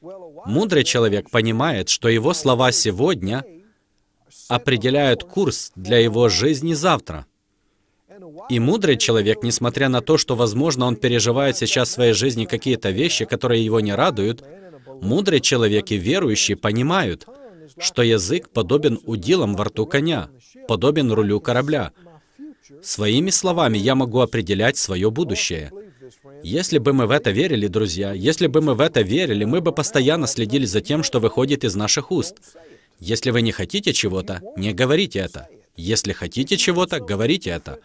Мудрый человек понимает, что его слова сегодня определяют курс для его жизни завтра. И мудрый человек, несмотря на то, что, возможно, он переживает сейчас в своей жизни какие-то вещи, которые его не радуют, мудрый человек и верующий понимают, что язык подобен удилам во рту коня, подобен рулю корабля, Своими словами я могу определять свое будущее. Если бы мы в это верили, друзья, если бы мы в это верили, мы бы постоянно следили за тем, что выходит из наших уст. Если вы не хотите чего-то, не говорите это. Если хотите чего-то, говорите это.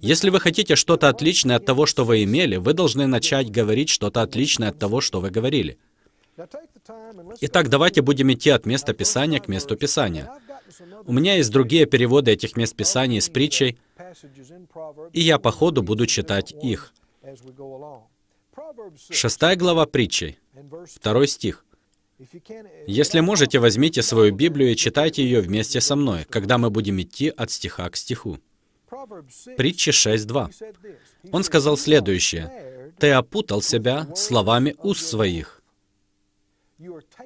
Если вы хотите что-то отличное от того, что вы имели, вы должны начать говорить что-то отличное от того, что вы говорили. Итак, давайте будем идти от места Писания к месту Писания. У меня есть другие переводы этих мест Писаний с притчей, и я по ходу буду читать их. Шестая глава притчей, второй стих. Если можете, возьмите свою Библию и читайте ее вместе со мной, когда мы будем идти от стиха к стиху. Притчи 6.2. Он сказал следующее. «Ты опутал себя словами уст своих,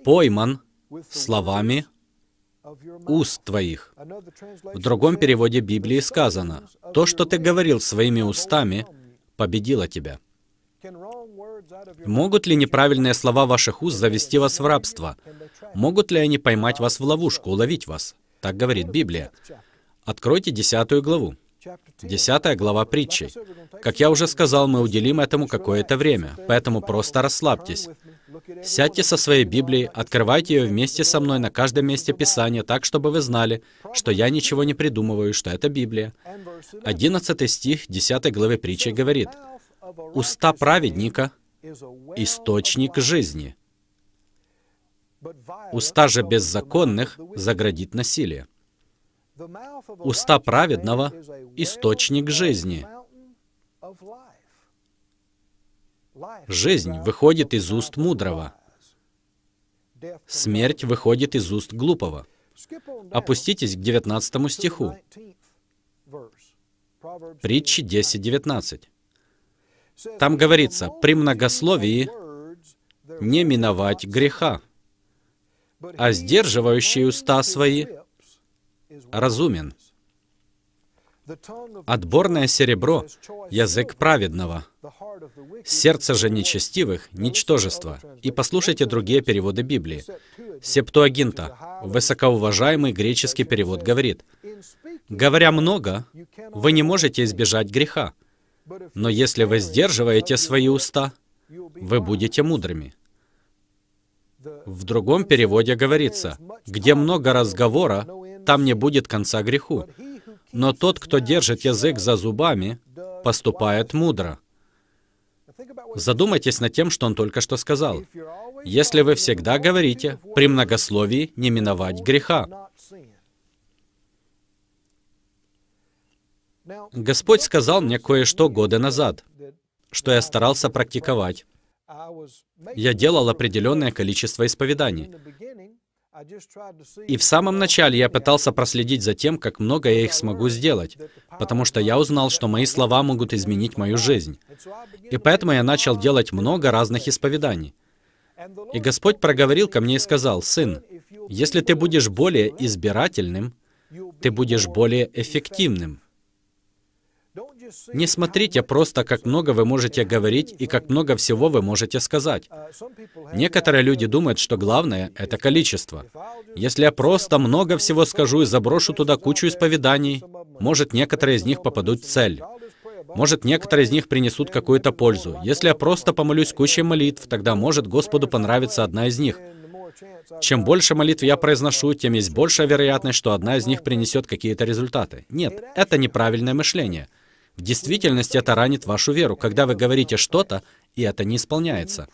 пойман словами уст твоих. В другом переводе Библии сказано, «То, что ты говорил своими устами, победило тебя». Могут ли неправильные слова ваших уст завести вас в рабство? Могут ли они поймать вас в ловушку, уловить вас? Так говорит Библия. Откройте десятую главу. Десятая глава притчи. Как я уже сказал, мы уделим этому какое-то время, поэтому просто расслабьтесь. Сядьте со своей Библией, открывайте ее вместе со мной на каждом месте Писания, так, чтобы вы знали, что я ничего не придумываю, что это Библия. 11 стих 10 главы притчи говорит, «Уста праведника — источник жизни, уста же беззаконных заградит насилие». Уста праведного — источник жизни, Жизнь выходит из уст мудрого. Смерть выходит из уст глупого. Опуститесь к 19 стиху. Притчи 10.19. Там говорится, при многословии не миновать греха, а сдерживающий уста свои разумен. Отборное серебро — язык праведного, Сердце же нечестивых — ничтожество. И послушайте другие переводы Библии. Септуагинта, высокоуважаемый греческий перевод, говорит, «Говоря много, вы не можете избежать греха, но если вы сдерживаете свои уста, вы будете мудрыми». В другом переводе говорится, «Где много разговора, там не будет конца греху, но тот, кто держит язык за зубами, поступает мудро». Задумайтесь над тем, что он только что сказал. Если вы всегда говорите при многословии не миновать греха. Господь сказал мне кое-что годы назад, что я старался практиковать. Я делал определенное количество исповеданий. И в самом начале я пытался проследить за тем, как много я их смогу сделать, потому что я узнал, что мои слова могут изменить мою жизнь. И поэтому я начал делать много разных исповеданий. И Господь проговорил ко мне и сказал, «Сын, если ты будешь более избирательным, ты будешь более эффективным». Не смотрите просто, как много вы можете говорить и как много всего вы можете сказать. Некоторые люди думают, что главное — это количество. Если я просто много всего скажу и заброшу туда кучу исповеданий, может, некоторые из них попадут в цель. Может, некоторые из них принесут какую-то пользу. Если я просто помолюсь кучей молитв, тогда может Господу понравится одна из них. Чем больше молитв я произношу, тем есть большая вероятность, что одна из них принесет какие-то результаты. Нет, это неправильное мышление — в действительности это ранит вашу веру, когда вы говорите что-то, и это не исполняется.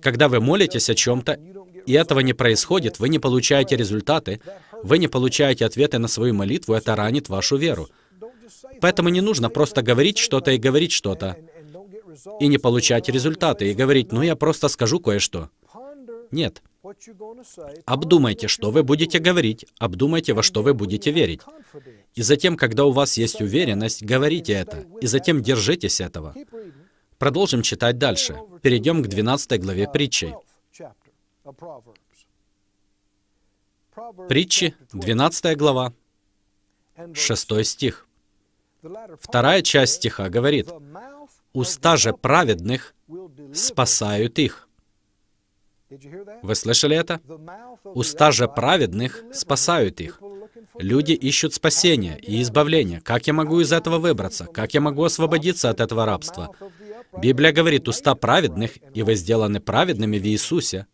Когда вы молитесь о чем-то, и этого не происходит, вы не получаете результаты, вы не получаете ответы на свою молитву, это ранит вашу веру. Поэтому не нужно просто говорить что-то и говорить что-то, и не получать результаты, и говорить, ну я просто скажу кое-что. Нет. Обдумайте, что вы будете говорить, обдумайте, во что вы будете верить. И затем, когда у вас есть уверенность, говорите это, и затем держитесь этого. Продолжим читать дальше. Перейдем к 12 главе притчи. Притчи, 12 глава, 6 стих. Вторая часть стиха говорит, «Уста же праведных спасают их». Вы слышали это? Уста же праведных спасают их. Люди ищут спасения и избавления. Как я могу из этого выбраться? Как я могу освободиться от этого рабства? Библия говорит, уста праведных, и вы сделаны праведными в Иисусе.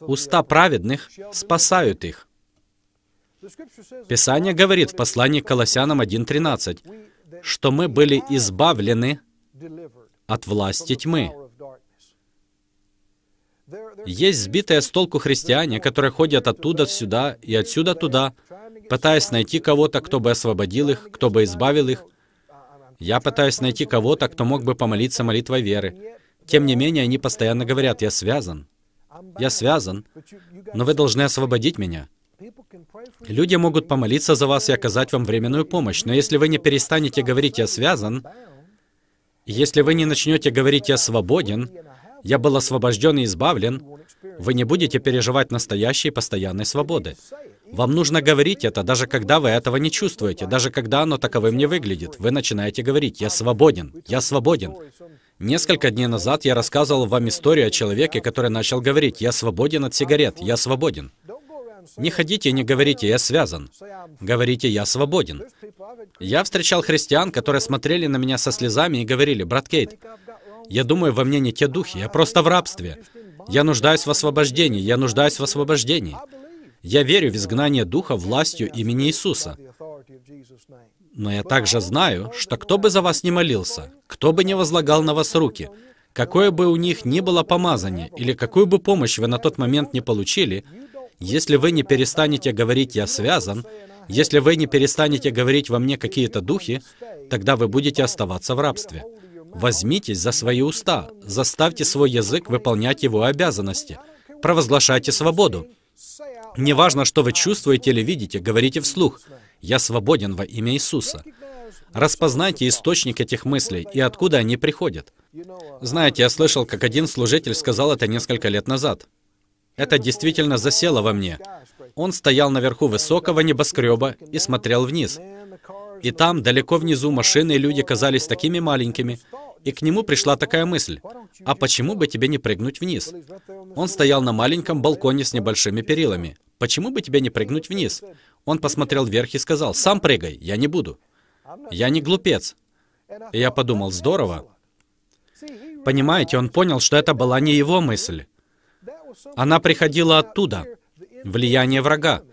Уста праведных спасают их. Писание говорит в послании к Колоссянам 1.13, что мы были избавлены от власти тьмы. Есть сбитые с толку христиане, которые ходят оттуда сюда и отсюда туда, пытаясь найти кого-то, кто бы освободил их, кто бы избавил их. Я пытаюсь найти кого-то, кто мог бы помолиться молитвой веры. Тем не менее, они постоянно говорят, «Я связан, я связан, но вы должны освободить меня». Люди могут помолиться за вас и оказать вам временную помощь, но если вы не перестанете говорить «я связан», если вы не начнете говорить «я свободен», я был освобожден и избавлен. Вы не будете переживать настоящей постоянной свободы. Вам нужно говорить это, даже когда вы этого не чувствуете, даже когда оно таковым не выглядит. Вы начинаете говорить, «Я свободен, я свободен». Несколько дней назад я рассказывал вам историю о человеке, который начал говорить, «Я свободен от сигарет, я свободен». Не ходите и не говорите «я связан». Говорите «я свободен». Я встречал христиан, которые смотрели на меня со слезами и говорили, «Брат Кейт, я думаю, во мне не те духи, я просто в рабстве. Я нуждаюсь в освобождении, я нуждаюсь в освобождении. Я верю в изгнание духа властью имени Иисуса. Но я также знаю, что кто бы за вас ни молился, кто бы не возлагал на вас руки, какое бы у них ни было помазание или какую бы помощь вы на тот момент не получили, если вы не перестанете говорить «я связан», если вы не перестанете говорить во мне какие-то духи, тогда вы будете оставаться в рабстве. Возьмитесь за свои уста, заставьте свой язык выполнять его обязанности, провозглашайте свободу. Неважно, что вы чувствуете или видите, говорите вслух. «Я свободен во имя Иисуса». Распознайте источник этих мыслей и откуда они приходят. Знаете, я слышал, как один служитель сказал это несколько лет назад. Это действительно засело во мне. Он стоял наверху высокого небоскреба и смотрел вниз. И там, далеко внизу, машины и люди казались такими маленькими. И к нему пришла такая мысль. А почему бы тебе не прыгнуть вниз? Он стоял на маленьком балконе с небольшими перилами. Почему бы тебе не прыгнуть вниз? Он посмотрел вверх и сказал, «Сам прыгай, я не буду. Я не глупец». И я подумал, здорово. Понимаете, он понял, что это была не его мысль. Она приходила оттуда, влияние врага.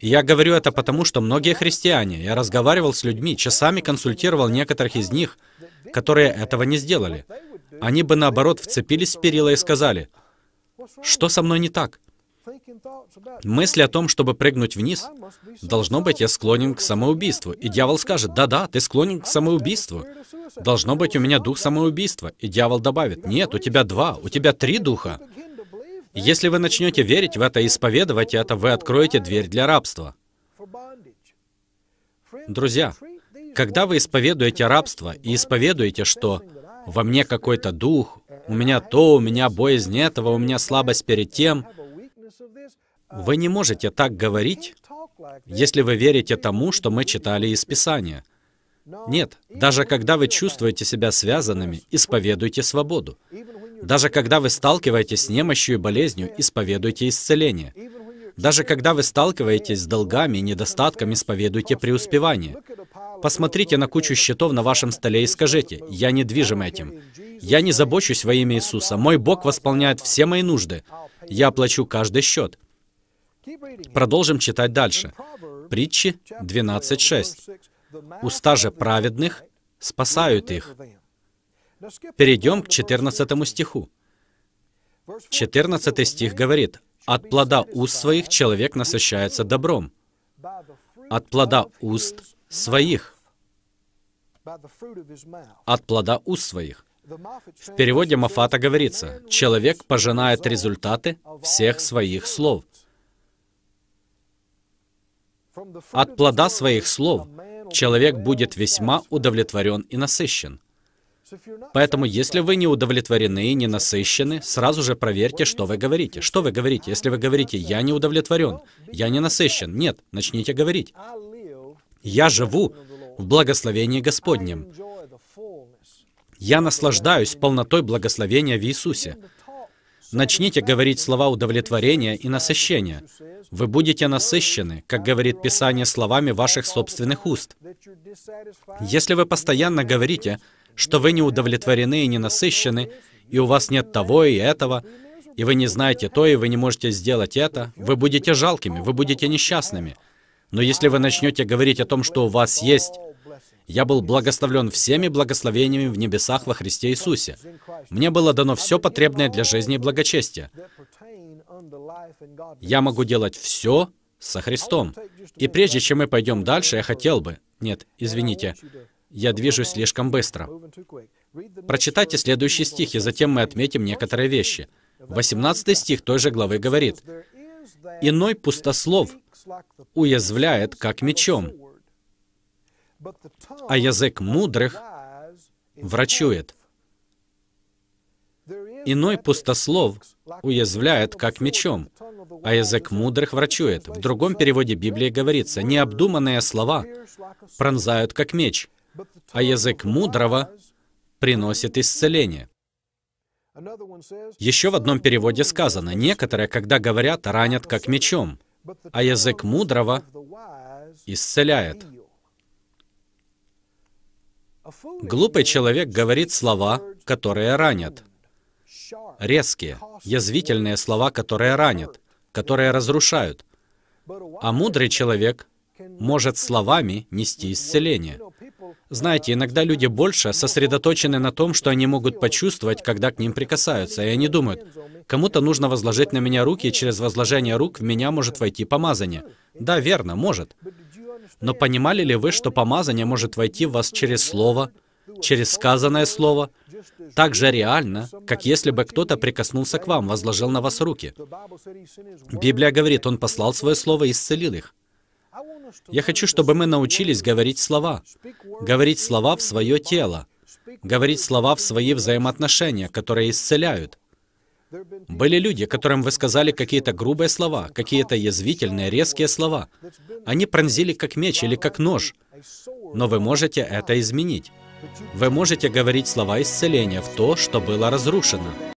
Я говорю это потому, что многие христиане, я разговаривал с людьми, часами консультировал некоторых из них, которые этого не сделали. Они бы, наоборот, вцепились в перила и сказали, «Что со мной не так?» Мысли о том, чтобы прыгнуть вниз, должно быть, я склонен к самоубийству. И дьявол скажет, да-да, ты склонен к самоубийству. Должно быть, у меня дух самоубийства. И дьявол добавит, нет, у тебя два, у тебя три духа. Если вы начнете верить в это и исповедовать это, вы откроете дверь для рабства. Друзья, когда вы исповедуете рабство и исповедуете, что во мне какой-то дух, у меня то, у меня боязнь этого, у меня слабость перед тем, вы не можете так говорить, если вы верите тому, что мы читали из Писания. Нет, даже когда вы чувствуете себя связанными, исповедуйте свободу. Даже когда вы сталкиваетесь с немощью и болезнью, исповедуйте исцеление. Даже когда вы сталкиваетесь с долгами и недостатками, исповедуйте преуспевание. Посмотрите на кучу счетов на вашем столе и скажите, «Я не движим этим. Я не забочусь во имя Иисуса. Мой Бог восполняет все мои нужды. Я оплачу каждый счет». Продолжим читать дальше. Притчи 12.6. «Уста же праведных спасают их, Перейдем к 14 стиху. 14 стих говорит, «От плода уст своих человек насыщается добром, от плода уст своих, от плода уст своих». В переводе Мафата говорится, «Человек пожинает результаты всех своих слов». От плода своих слов человек будет весьма удовлетворен и насыщен. Поэтому, если вы не удовлетворены и не насыщены, сразу же проверьте, что вы говорите. Что вы говорите? Если вы говорите «я не удовлетворен», «я не насыщен», нет, начните говорить. «Я живу в благословении Господнем». «Я наслаждаюсь полнотой благословения в Иисусе». Начните говорить слова удовлетворения и насыщения. Вы будете насыщены, как говорит Писание, словами ваших собственных уст. Если вы постоянно говорите что вы не удовлетворены и не насыщены, и у вас нет того и этого, и вы не знаете то, и вы не можете сделать это, вы будете жалкими, вы будете несчастными. Но если вы начнете говорить о том, что у вас есть, я был благословлен всеми благословениями в небесах во Христе Иисусе. Мне было дано все потребное для жизни и благочестия. Я могу делать все со Христом. И прежде чем мы пойдем дальше, я хотел бы... Нет, извините. Я движусь слишком быстро. Прочитайте следующие стихи, затем мы отметим некоторые вещи. 18 стих той же главы говорит, «Иной пустослов уязвляет, как мечом, а язык мудрых врачует». Иной пустослов уязвляет, как мечом, а язык мудрых врачует. В другом переводе Библии говорится, «Необдуманные слова пронзают, как меч» а язык мудрого приносит исцеление. Еще в одном переводе сказано, некоторые, когда говорят, ранят как мечом, а язык мудрого исцеляет. Глупый человек говорит слова, которые ранят. Резкие, язвительные слова, которые ранят, которые разрушают. А мудрый человек может словами нести исцеление. Знаете, иногда люди больше сосредоточены на том, что они могут почувствовать, когда к ним прикасаются, и они думают, кому-то нужно возложить на меня руки, и через возложение рук в меня может войти помазание. Да, верно, может. Но понимали ли вы, что помазание может войти в вас через слово, через сказанное слово, так же реально, как если бы кто-то прикоснулся к вам, возложил на вас руки? Библия говорит, Он послал Свое Слово и исцелил их. Я хочу, чтобы мы научились говорить слова, говорить слова в свое тело, говорить слова в свои взаимоотношения, которые исцеляют. Были люди, которым вы сказали какие-то грубые слова, какие-то язвительные, резкие слова. Они пронзили как меч или как нож. Но вы можете это изменить. Вы можете говорить слова исцеления в то, что было разрушено.